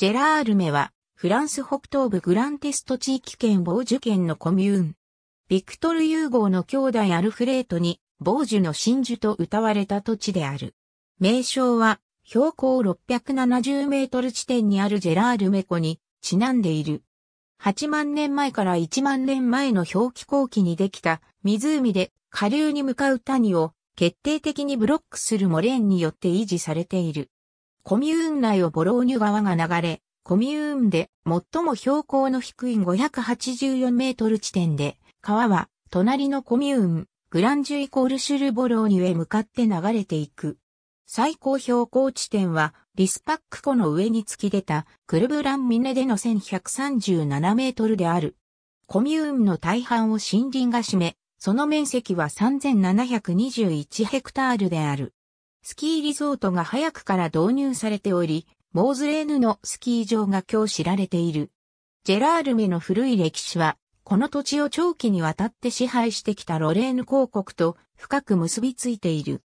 ジェラールメは、フランス北東部グランテスト地域圏ボージュ県のコミューン。ビクトル・ユーゴーの兄弟アルフレートに、ボージュの真珠と歌われた土地である。名称は、標高670メートル地点にあるジェラールメ湖に、ちなんでいる。8万年前から1万年前の氷気後期にできた湖で下流に向かう谷を決定的にブロックするモレーンによって維持されている。コミューン内をボローニュ川が流れ、コミューンで最も標高の低い584メートル地点で、川は隣のコミューン、グランジュイコールシュルボローニュへ向かって流れていく。最高標高地点はリスパック湖の上に突き出たクルブランミネでの1137メートルである。コミューンの大半を森林が占め、その面積は3721ヘクタールである。スキーリゾートが早くから導入されており、モーズレーヌのスキー場が今日知られている。ジェラールメの古い歴史は、この土地を長期にわたって支配してきたロレーヌ公国と深く結びついている。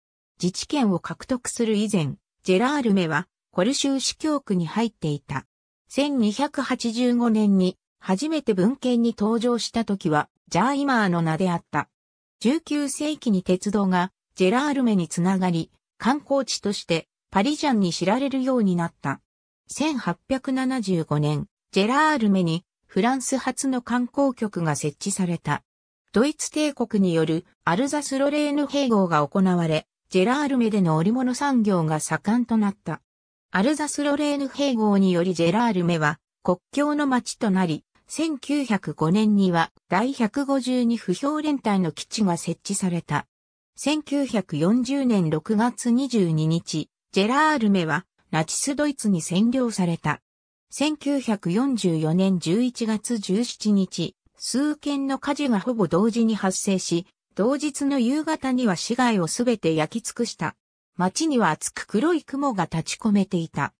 自治権を獲得する以前、ジェラールメはコルシュー市教区に入っていた。1285年に初めて文献に登場した時はジャーイマーの名であった。19世紀に鉄道がジェラールメにつながり、観光地としてパリジャンに知られるようになった。1875年、ジェラールメにフランス初の観光局が設置された。ドイツ帝国によるアルザスロレーヌ併合が行われ、ジェラールメでの織物産業が盛んとなった。アルザスロレーヌ併合によりジェラールメは国境の町となり、1905年には第152不評連隊の基地が設置された。1940年6月22日、ジェラールメはナチスドイツに占領された。1944年11月17日、数件の火事がほぼ同時に発生し、同日の夕方には市街をすべて焼き尽くした。街には厚く黒い雲が立ち込めていた。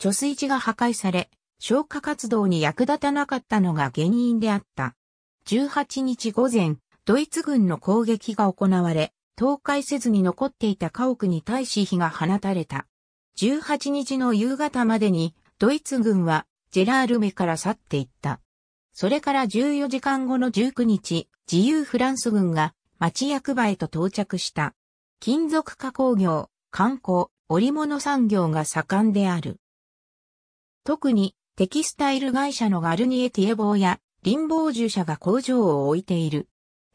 貯水池が破壊され、消火活動に役立たなかったのが原因であった。18日午前、ドイツ軍の攻撃が行われ、倒壊せずに残っていた家屋に対し火が放たれた。18日の夕方までにドイツ軍はジェラールメから去っていった。それから14時間後の19日、自由フランス軍が町役場へと到着した。金属加工業、観光、織物産業が盛んである。特にテキスタイル会社のガルニエティエボーや林防樹社が工場を置いている。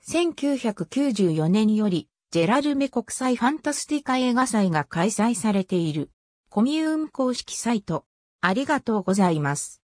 1994年よりジェラルメ国際ファンタスティカ映画祭が開催されている。コミューン公式サイト。ありがとうございます。